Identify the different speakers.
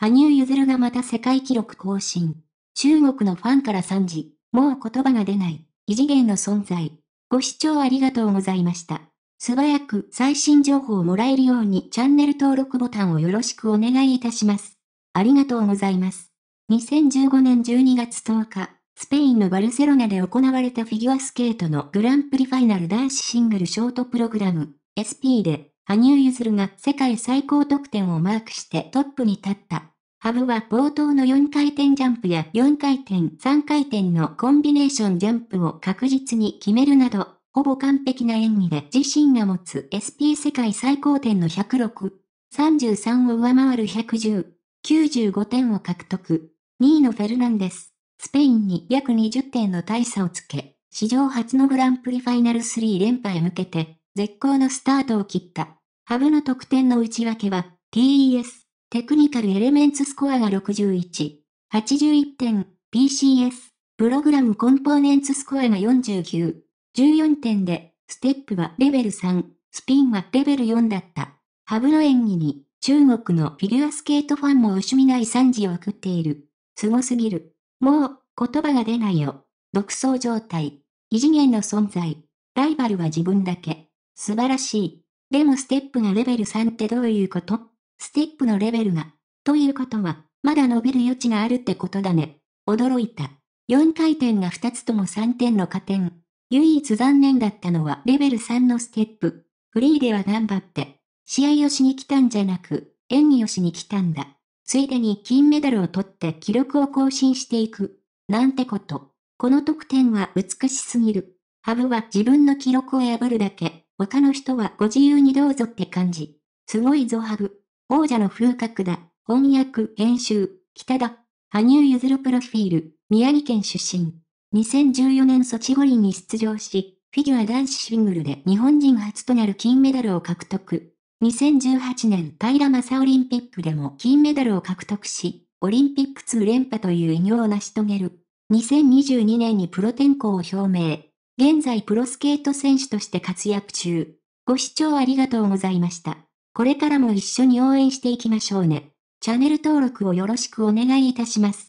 Speaker 1: 羽生結弦がまた世界記録更新。中国のファンから賛辞。もう言葉が出ない。異次元の存在。ご視聴ありがとうございました。素早く最新情報をもらえるようにチャンネル登録ボタンをよろしくお願いいたします。ありがとうございます。2015年12月10日、スペインのバルセロナで行われたフィギュアスケートのグランプリファイナル男子シングルショートプログラム、SP で羽生結弦が世界最高得点をマークしてトップに立った。ハブは冒頭の4回転ジャンプや4回転、3回転のコンビネーションジャンプを確実に決めるなど、ほぼ完璧な演技で自身が持つ SP 世界最高点の106、33を上回る110、95点を獲得。2位のフェルナンデス、スペインに約20点の大差をつけ、史上初のグランプリファイナル3連覇へ向けて、絶好のスタートを切った。ハブの得点の内訳は、TES、テクニカルエレメンツスコアが61、81点、PCS、プログラムコンポーネンツスコアが49、14点で、ステップはレベル3、スピンはレベル4だった。ハブの演技に、中国のフィギュアスケートファンも惜しみない惨事を送っている。凄すぎる。もう、言葉が出ないよ。独走状態。異次元の存在。ライバルは自分だけ。素晴らしい。でもステップがレベル3ってどういうことステップのレベルが。ということは、まだ伸びる余地があるってことだね。驚いた。4回転が2つとも3点の加点。唯一残念だったのはレベル3のステップ。フリーでは頑張って。試合をしに来たんじゃなく、演技をしに来たんだ。ついでに金メダルを取って記録を更新していく。なんてこと。この得点は美しすぎる。ハブは自分の記録を破るだけ。他の人はご自由にどうぞって感じ。すごいぞハグ。王者の風格だ。翻訳、編集、北田。羽生結弦プロフィール、宮城県出身。2014年ソチ五輪に出場し、フィギュア男子シングルで日本人初となる金メダルを獲得。2018年平正オリンピックでも金メダルを獲得し、オリンピック2連覇という偉業を成し遂げる。2022年にプロ転向を表明。現在プロスケート選手として活躍中。ご視聴ありがとうございました。これからも一緒に応援していきましょうね。チャンネル登録をよろしくお願いいたします。